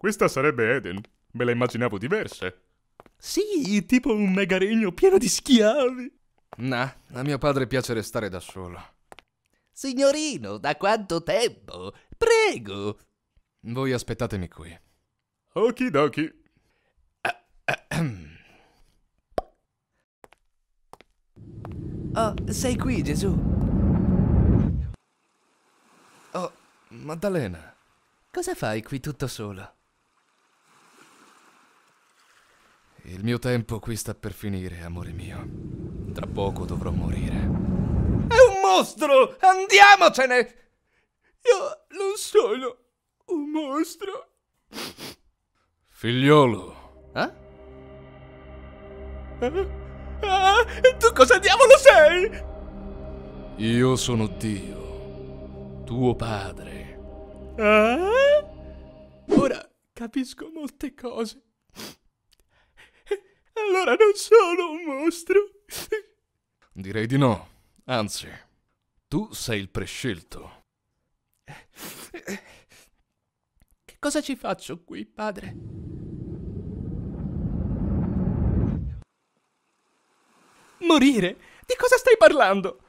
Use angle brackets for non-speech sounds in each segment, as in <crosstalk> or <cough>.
Questa sarebbe Eden. Me la immaginavo diverse. Sì, tipo un mega regno pieno di schiavi. Nah, a mio padre piace restare da solo. Signorino, da quanto tempo? Prego. Voi aspettatemi qui. Okidoki. Oh, sei qui, Gesù. Oh, Maddalena. Cosa fai qui tutto solo? Il mio tempo qui sta per finire, amore mio. Tra poco dovrò morire. È un mostro! Andiamocene! Io non sono un mostro. Figliolo. Eh? eh? Ah, tu cosa diavolo sei? Io sono Dio, tuo padre. Ah? Ora capisco molte cose allora non sono un mostro. Direi di no. Anzi, tu sei il prescelto. Che cosa ci faccio qui, padre? Morire? Di cosa stai parlando?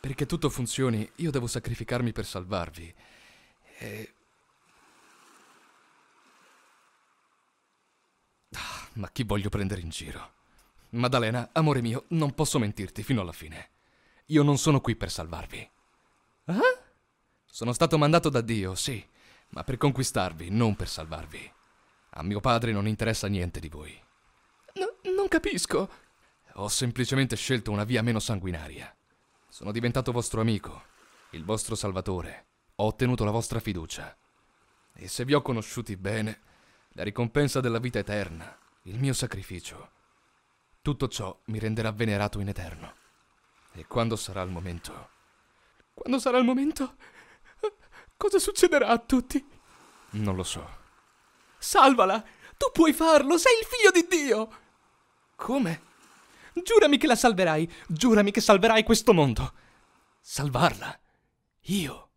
Perché tutto funzioni, io devo sacrificarmi per salvarvi. E ma chi voglio prendere in giro? Maddalena, amore mio, non posso mentirti fino alla fine. Io non sono qui per salvarvi. Ah? Sono stato mandato da Dio, sì, ma per conquistarvi, non per salvarvi. A mio padre non interessa niente di voi. No, non capisco. Ho semplicemente scelto una via meno sanguinaria. Sono diventato vostro amico, il vostro salvatore. Ho ottenuto la vostra fiducia. E se vi ho conosciuti bene, la ricompensa della vita eterna il mio sacrificio. Tutto ciò mi renderà venerato in eterno. E quando sarà il momento? Quando sarà il momento? Cosa succederà a tutti? Non lo so. Salvala! Tu puoi farlo! Sei il figlio di Dio! Come? Giurami che la salverai! Giurami che salverai questo mondo! Salvarla! Io!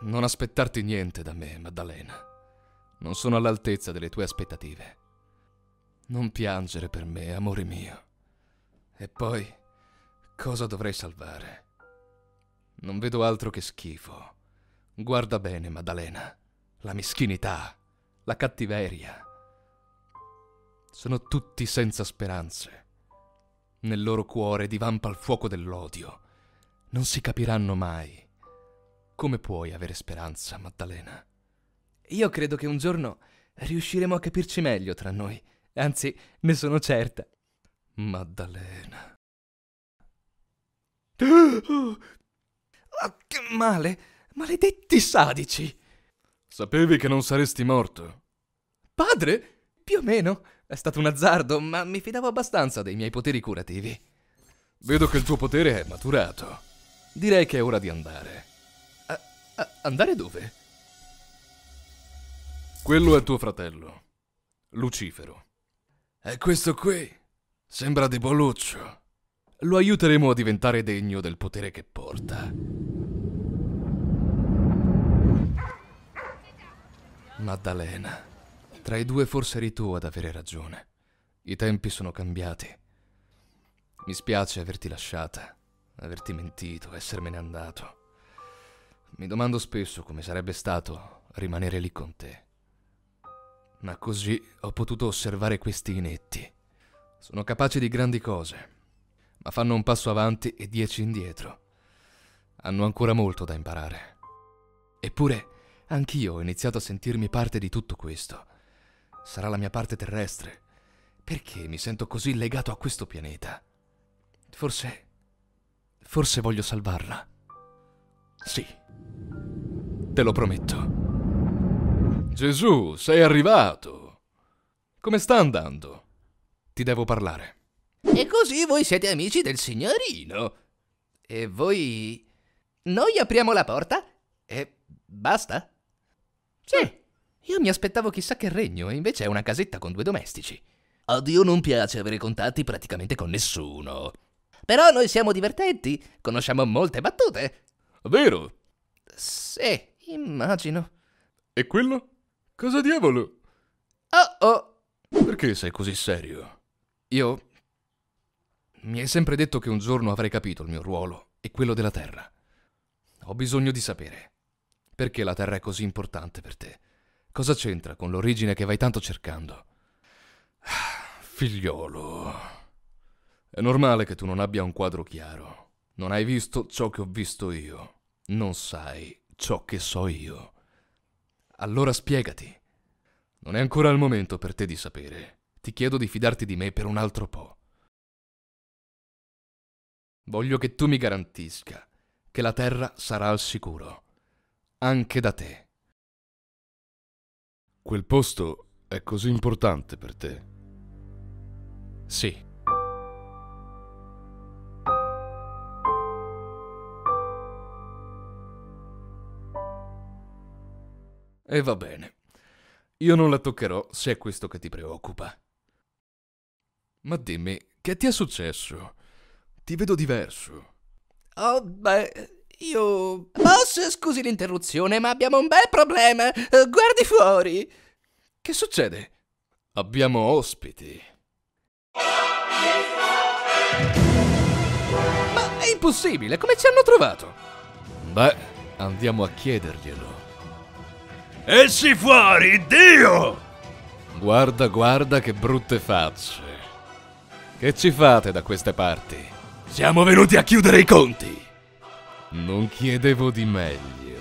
Non aspettarti niente da me, Maddalena. Non sono all'altezza delle tue aspettative. Non piangere per me, amore mio. E poi, cosa dovrei salvare? Non vedo altro che schifo. Guarda bene, Maddalena. La meschinità, la cattiveria. Sono tutti senza speranze. Nel loro cuore divampa il fuoco dell'odio. Non si capiranno mai. Come puoi avere speranza, Maddalena? Io credo che un giorno riusciremo a capirci meglio tra noi Anzi, ne sono certa. Maddalena. Oh, che male! Maledetti sadici! Sapevi che non saresti morto? Padre? Più o meno. È stato un azzardo, ma mi fidavo abbastanza dei miei poteri curativi. Vedo che il tuo potere è maturato. Direi che è ora di andare. A, a, andare dove? Quello è tuo fratello, Lucifero. È questo qui. Sembra di Boluccio. Lo aiuteremo a diventare degno del potere che porta. Maddalena, tra i due forse eri tu ad avere ragione. I tempi sono cambiati. Mi spiace averti lasciata, averti mentito, essermene andato. Mi domando spesso come sarebbe stato rimanere lì con te ma così ho potuto osservare questi inetti. Sono capaci di grandi cose, ma fanno un passo avanti e dieci indietro. Hanno ancora molto da imparare. Eppure, anch'io ho iniziato a sentirmi parte di tutto questo. Sarà la mia parte terrestre. Perché mi sento così legato a questo pianeta? Forse... forse voglio salvarla. Sì, te lo prometto. Gesù, sei arrivato. Come sta andando? Ti devo parlare. E così voi siete amici del signorino. E voi... Noi apriamo la porta e basta? Sì. Ah, io mi aspettavo chissà che regno e invece è una casetta con due domestici. A Dio non piace avere contatti praticamente con nessuno. Però noi siamo divertenti, conosciamo molte battute. Vero? Sì, immagino. E quello? Cosa diavolo? Oh oh! Perché sei così serio? Io... Mi hai sempre detto che un giorno avrei capito il mio ruolo e quello della Terra. Ho bisogno di sapere. Perché la Terra è così importante per te? Cosa c'entra con l'origine che vai tanto cercando? <sighs> Figliolo. È normale che tu non abbia un quadro chiaro. Non hai visto ciò che ho visto io. Non sai ciò che so io. Allora spiegati. Non è ancora il momento per te di sapere. Ti chiedo di fidarti di me per un altro po'. Voglio che tu mi garantisca che la terra sarà al sicuro, anche da te. Quel posto è così importante per te? Sì. E va bene. Io non la toccherò se è questo che ti preoccupa. Ma dimmi, che ti è successo? Ti vedo diverso. Oh, beh, io... Boss, scusi l'interruzione, ma abbiamo un bel problema. Eh, guardi fuori. Che succede? Abbiamo ospiti. Ma è impossibile, come ci hanno trovato? Beh, andiamo a chiederglielo. Esci fuori, Dio! Guarda, guarda che brutte facce. Che ci fate da queste parti? Siamo venuti a chiudere i conti. Non chiedevo di meglio.